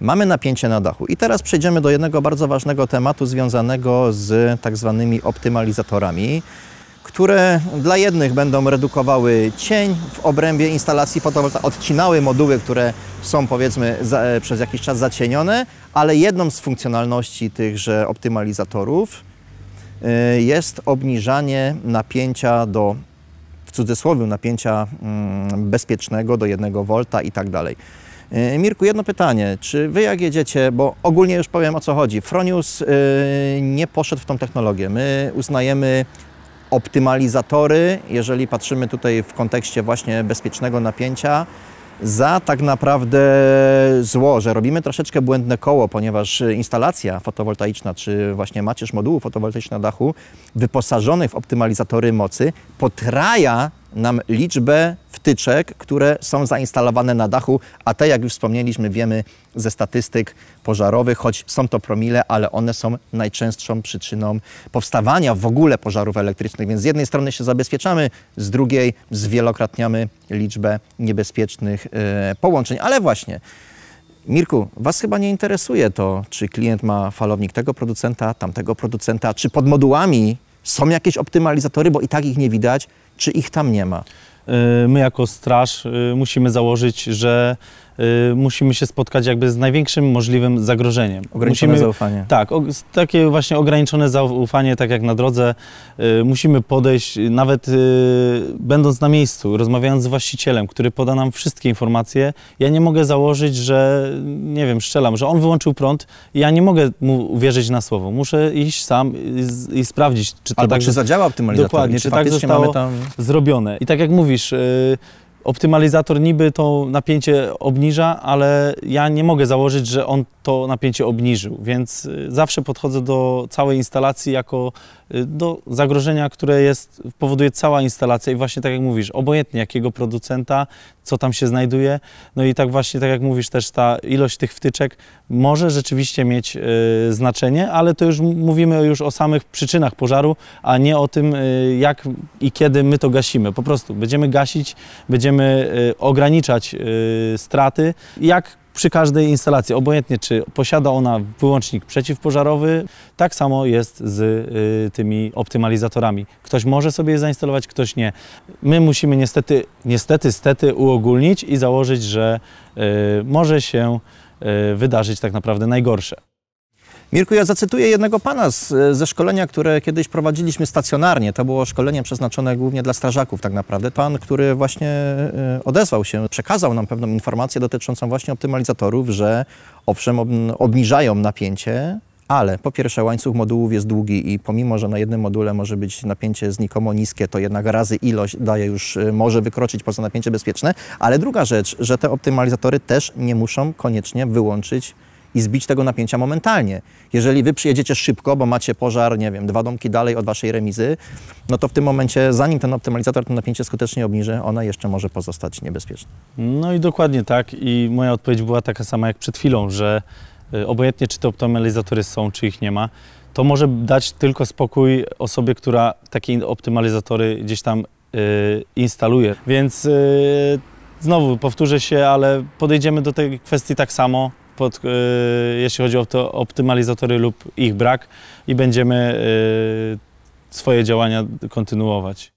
Mamy napięcie na dachu. I teraz przejdziemy do jednego bardzo ważnego tematu związanego z tak zwanymi optymalizatorami, które dla jednych będą redukowały cień w obrębie instalacji fotowoltaicznej, odcinały moduły, które są powiedzmy za, e, przez jakiś czas zacienione, ale jedną z funkcjonalności tychże optymalizatorów e, jest obniżanie napięcia do, w cudzysłowie, napięcia mm, bezpiecznego do 1 V i tak dalej. E, Mirku, jedno pytanie. Czy wy jak jedziecie, bo ogólnie już powiem o co chodzi. Fronius e, nie poszedł w tą technologię. My uznajemy optymalizatory, jeżeli patrzymy tutaj w kontekście właśnie bezpiecznego napięcia, za tak naprawdę zło, że robimy troszeczkę błędne koło, ponieważ instalacja fotowoltaiczna, czy właśnie macierz modułu fotowoltaicznego na dachu, wyposażonych w optymalizatory mocy, potraja nam liczbę wtyczek, które są zainstalowane na dachu, a te, jak już wspomnieliśmy, wiemy ze statystyk pożarowych, choć są to promile, ale one są najczęstszą przyczyną powstawania w ogóle pożarów elektrycznych. Więc z jednej strony się zabezpieczamy, z drugiej zwielokrotniamy liczbę niebezpiecznych yy, połączeń. Ale właśnie, Mirku, Was chyba nie interesuje to, czy klient ma falownik tego producenta, tamtego producenta, czy pod modułami są jakieś optymalizatory, bo i tak ich nie widać, czy ich tam nie ma? Y, my jako straż y, musimy założyć, że Y, musimy się spotkać jakby z największym możliwym zagrożeniem. Ograniczone musimy, zaufanie. Tak, o, takie właśnie ograniczone zaufanie, tak jak na drodze. Y, musimy podejść, y, nawet będąc na miejscu, rozmawiając z właścicielem, który poda nam wszystkie informacje, ja nie mogę założyć, że nie wiem, szczelam, że on wyłączył prąd i ja nie mogę mu wierzyć na słowo. Muszę iść sam i, i sprawdzić, czy to Albo tak... czy zadziała optymalizator. Dokładnie, czy, czy tak zostało tam... zrobione. I tak jak mówisz, Optymalizator niby to napięcie obniża, ale ja nie mogę założyć, że on to napięcie obniżył, więc y, zawsze podchodzę do całej instalacji jako y, do zagrożenia, które jest, powoduje cała instalacja i właśnie tak jak mówisz, obojętnie jakiego producenta, co tam się znajduje, no i tak właśnie tak jak mówisz też ta ilość tych wtyczek może rzeczywiście mieć y, znaczenie, ale to już mówimy już o samych przyczynach pożaru, a nie o tym y, jak i kiedy my to gasimy. Po prostu będziemy gasić, będziemy będziemy y, ograniczać y, straty, jak przy każdej instalacji, obojętnie czy posiada ona wyłącznik przeciwpożarowy, tak samo jest z y, tymi optymalizatorami. Ktoś może sobie je zainstalować, ktoś nie. My musimy niestety, niestety, stety uogólnić i założyć, że może się wydarzyć tak naprawdę najgorsze. Mirku, ja zacytuję jednego pana z, e, ze szkolenia, które kiedyś prowadziliśmy stacjonarnie. To było szkolenie przeznaczone głównie dla strażaków tak naprawdę. Pan, który właśnie e, odezwał się, przekazał nam pewną informację dotyczącą właśnie optymalizatorów, że owszem, obniżają napięcie, ale po pierwsze łańcuch modułów jest długi i pomimo, że na jednym module może być napięcie znikomo niskie, to jednak razy ilość daje już, e, może wykroczyć poza napięcie bezpieczne. Ale druga rzecz, że te optymalizatory też nie muszą koniecznie wyłączyć i zbić tego napięcia momentalnie. Jeżeli wy przyjedziecie szybko, bo macie pożar, nie wiem, dwa domki dalej od waszej remizy, no to w tym momencie, zanim ten optymalizator to napięcie skutecznie obniży, ona jeszcze może pozostać niebezpieczna. No i dokładnie tak. I moja odpowiedź była taka sama jak przed chwilą, że y, obojętnie czy te optymalizatory są, czy ich nie ma, to może dać tylko spokój osobie, która takie optymalizatory gdzieś tam yy, instaluje. Więc yy, znowu powtórzę się, ale podejdziemy do tej kwestii tak samo, pod, e, jeśli chodzi o to optymalizatory lub ich brak i będziemy e, swoje działania kontynuować.